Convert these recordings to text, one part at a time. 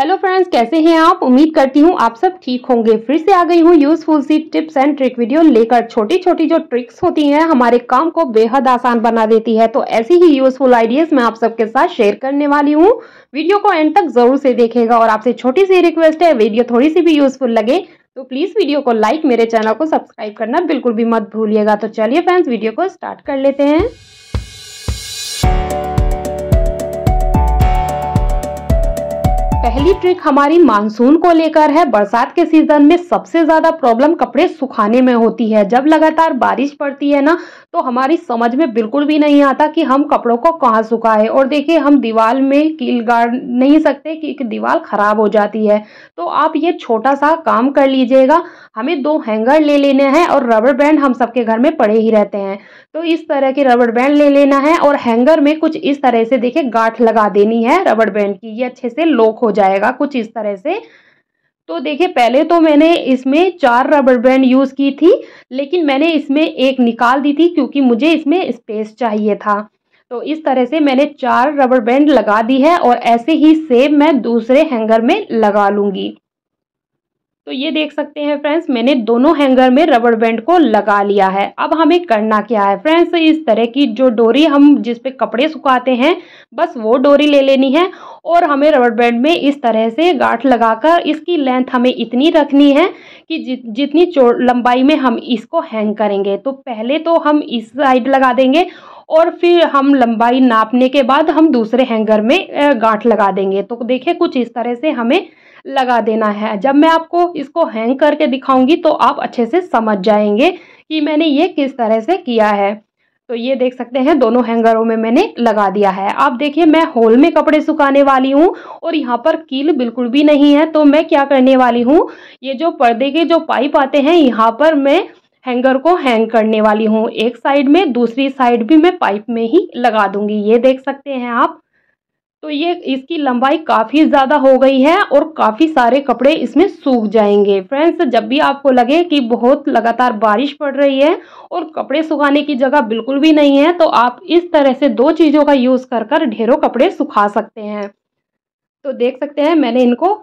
hello friends कैसे हैं आप उम्मीद करती हूँ आप सब ठीक होंगे फिर से आ गई हूँ यूजफुल सी टिप्स एंड ट्रिक वीडियो लेकर छोटी छोटी जो ट्रिक्स होती हैं हमारे काम को बेहद आसान बना देती है तो ऐसी ही यूजफुल आइडियाज मैं आप सबके साथ शेयर करने वाली हूँ वीडियो को एंड तक जरूर से देखेगा और आपसे छोटी सी रिक्वेस्ट है वीडियो थोड़ी सी भी यूजफुल लगे तो प्लीज वीडियो को लाइक मेरे चैनल को सब्सक्राइब करना बिल्कुल भी मत भूलिएगा तो चलिए फ्रेंड्स वीडियो को स्टार्ट कर लेते हैं पहली ट्रिक हमारी मानसून को लेकर है बरसात के सीजन में सबसे ज्यादा प्रॉब्लम कपड़े सुखाने में होती है जब लगातार बारिश पड़ती है ना तो हमारी समझ में बिल्कुल भी नहीं आता कि हम कपड़ों को कहाँ सुखाए और देखिए हम दीवार में कील गाड़ नहीं सकते कि दीवार खराब हो जाती है तो आप ये छोटा सा काम कर लीजिएगा हमें दो हैंगर ले लेने हैं और रबर बैंड हम सबके घर में पड़े ही रहते हैं तो इस तरह के रबर बैंड ले लेना है और हैंगर में कुछ इस तरह से देखिए गांठ लगा देनी है रबर बैंड की ये अच्छे से लॉक हो जाएगा कुछ इस तरह से तो देखिए पहले तो मैंने इसमें चार रबर बैंड यूज़ की थी लेकिन मैंने इसमें एक निकाल दी थी क्योंकि मुझे इसमें स्पेस चाहिए था तो इस तरह से मैंने चार रबर बैंड लगा दी है और ऐसे ही सेम मैं दूसरे हैंगर में लगा लूँगी तो ये देख सकते हैं फ्रेंड्स मैंने दोनों हैंगर में रबर बैंड को लगा लिया है अब हमें करना क्या है फ्रेंड्स इस तरह की जो डोरी हम जिस पे कपड़े सुखाते हैं बस वो डोरी ले लेनी है और हमें रबर बैंड में इस तरह से गांठ लगाकर इसकी लेंथ हमें इतनी रखनी है कि जि, जितनी लंबाई में हम इसको हैंग करेंगे तो पहले तो हम इस साइड लगा देंगे और फिर हम लंबाई नापने के बाद हम दूसरे हैंगर में गांठ लगा देंगे तो देखिए कुछ इस तरह से हमें लगा देना है जब मैं आपको इसको हैंग करके दिखाऊंगी तो आप अच्छे से समझ जाएंगे कि मैंने ये किस तरह से किया है तो ये देख सकते हैं दोनों हैंगरों में मैंने लगा दिया है आप देखिए मैं होल में कपड़े सुखाने वाली हूँ और यहाँ पर कील बिल्कुल भी नहीं है तो मैं क्या करने वाली हूँ ये जो पर्दे के जो पाइप आते हैं यहाँ पर मैं हैंगर को हैंग करने वाली हूँ एक साइड में दूसरी साइड भी मैं पाइप में ही लगा दूंगी ये देख सकते हैं आप तो ये इसकी लंबाई काफ़ी ज़्यादा हो गई है और काफ़ी सारे कपड़े इसमें सूख जाएंगे फ्रेंड्स जब भी आपको लगे कि बहुत लगातार बारिश पड़ रही है और कपड़े सुखाने की जगह बिल्कुल भी नहीं है तो आप इस तरह से दो चीज़ों का यूज़ कर कर ढेरों कपड़े सुखा सकते हैं तो देख सकते हैं मैंने इनको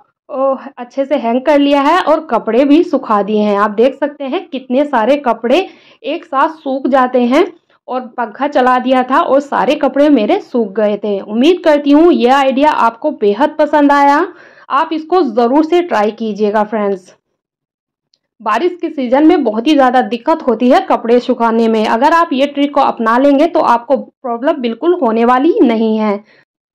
अच्छे से हैंग कर लिया है और कपड़े भी सुखा दिए हैं आप देख सकते हैं कितने सारे कपड़े एक साथ सूख जाते हैं और पंखा चला दिया था और सारे कपड़े मेरे सूख गए थे उम्मीद करती हूँ यह आइडिया आपको बेहद पसंद आया आप इसको ज़रूर से ट्राई कीजिएगा फ्रेंड्स बारिश के सीजन में बहुत ही ज़्यादा दिक्कत होती है कपड़े सुखाने में अगर आप ये ट्रिक को अपना लेंगे तो आपको प्रॉब्लम बिल्कुल होने वाली नहीं है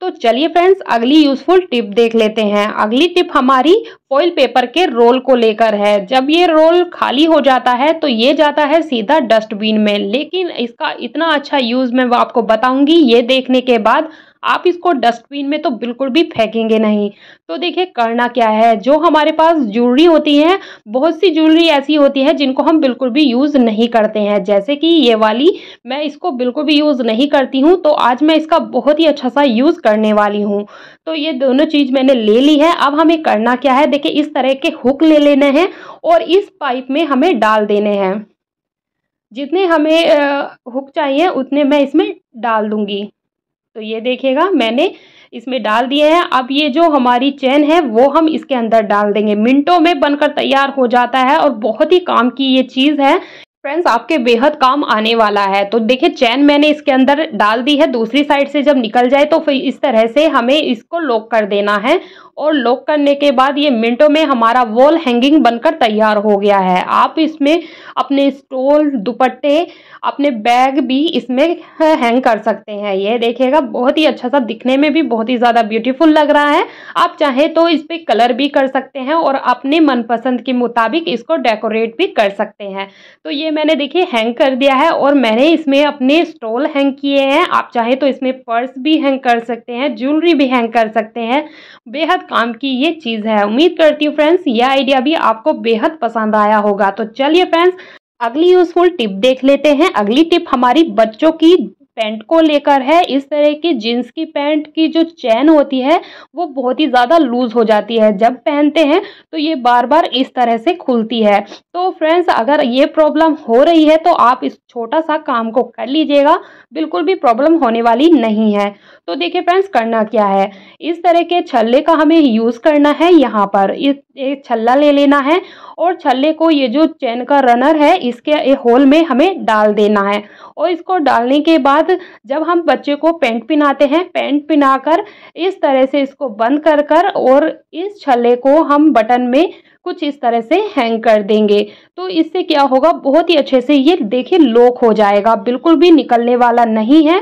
तो चलिए फ्रेंड्स अगली यूजफुल टिप देख लेते हैं अगली टिप हमारी फॉइल पेपर के रोल को लेकर है जब ये रोल खाली हो जाता है तो ये जाता है सीधा डस्टबिन में लेकिन इसका इतना अच्छा यूज मैं आपको बताऊंगी ये देखने के बाद आप इसको डस्टबिन में तो बिल्कुल भी फेंकेंगे नहीं तो देखिए करना क्या है जो हमारे पास ज्वेलरी होती है बहुत सी ज्वेलरी ऐसी होती है जिनको हम बिल्कुल भी यूज़ नहीं करते हैं जैसे कि ये वाली मैं इसको बिल्कुल भी यूज़ नहीं करती हूँ तो आज मैं इसका बहुत ही अच्छा सा यूज़ करने वाली हूँ तो ये दोनों चीज़ मैंने ले ली है अब हमें करना क्या है देखिए इस तरह के हुक ले लेने हैं और इस पाइप में हमें डाल देने हैं जितने हमें हुक चाहिए उतने मैं इसमें डाल दूंगी तो ये देखिएगा मैंने इसमें डाल दिए हैं अब ये जो हमारी चेन है वो हम इसके अंदर डाल देंगे मिनटों में बनकर तैयार हो जाता है और बहुत ही काम की ये चीज़ है फ्रेंड्स आपके बेहद काम आने वाला है तो देखिए चैन मैंने इसके अंदर डाल दी है दूसरी साइड से जब निकल जाए तो फिर इस तरह से हमें इसको लॉक कर देना है और लॉक करने के बाद ये मिनटों में हमारा वॉल हैंगिंग बनकर तैयार हो गया है आप इसमें अपने स्टोल दुपट्टे अपने बैग भी इसमें हैंग कर सकते हैं ये देखिएगा बहुत ही अच्छा सा दिखने में भी बहुत ही ज़्यादा ब्यूटीफुल लग रहा है आप चाहे तो इस पर कलर भी कर सकते हैं और अपने मनपसंद के मुताबिक इसको डेकोरेट भी कर सकते हैं तो ये मैंने देखिए हैंग कर दिया है और मैंने इसमें अपने स्टॉल हैंग किए हैं आप चाहे तो इसमें पर्स भी हैंग कर सकते हैं ज्वेलरी भी हैंग कर सकते हैं बेहद काम की ये चीज़ है उम्मीद करती हूँ फ्रेंड्स ये आइडिया भी आपको बेहद पसंद आया होगा तो चलिए फ्रेंड्स अगली यूजफुल टिप देख लेते हैं अगली टिप हमारी बच्चों की पैंट को लेकर है इस तरह की जीन्स की पैंट की जो चैन होती है वो बहुत ही ज़्यादा लूज़ हो जाती है जब पहनते हैं तो ये बार बार इस तरह से खुलती है तो फ्रेंड्स अगर ये प्रॉब्लम हो रही है तो आप इस छोटा सा काम को कर लीजिएगा बिल्कुल भी प्रॉब्लम होने वाली नहीं है तो देखिए फ्रेंड्स करना क्या है इस तरह के छल्ले का हमें यूज़ करना है यहाँ पर इस एक छल्ला ले लेना है और छल्ले को ये जो चैन का रनर है इसके होल में हमें डाल देना है और इसको डालने के बाद जब हम बच्चे को पेंट पिनाते हैं पेंट पिनाकर इस तरह से इसको बंद कर कर और इस छल्ले को हम बटन में कुछ इस तरह से हैंग कर देंगे तो इससे क्या होगा बहुत ही अच्छे से ये देखिए लॉक हो जाएगा बिल्कुल भी निकलने वाला नहीं है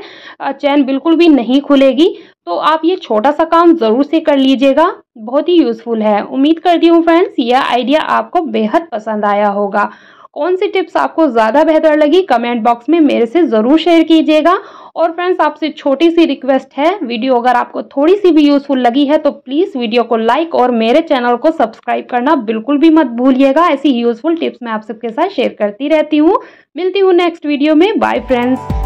चैन बिल्कुल भी नहीं खुलेगी तो आप ये छोटा सा काम ज़रूर से कर लीजिएगा बहुत ही यूज़फुल है उम्मीद करती हूँ फ्रेंड्स यह आइडिया आपको बेहद पसंद आया होगा कौन सी टिप्स आपको ज़्यादा बेहतर लगी कमेंट बॉक्स में मेरे से ज़रूर शेयर कीजिएगा और फ्रेंड्स आपसे छोटी सी रिक्वेस्ट है वीडियो अगर आपको थोड़ी सी भी यूज़फुल लगी है तो प्लीज़ वीडियो को लाइक और मेरे चैनल को सब्सक्राइब करना बिल्कुल भी मत भूलिएगा ऐसी यूज़फुल टिप्स मैं आप सबके साथ शेयर करती रहती हूँ मिलती हूँ नेक्स्ट वीडियो में बाय फ्रेंड्स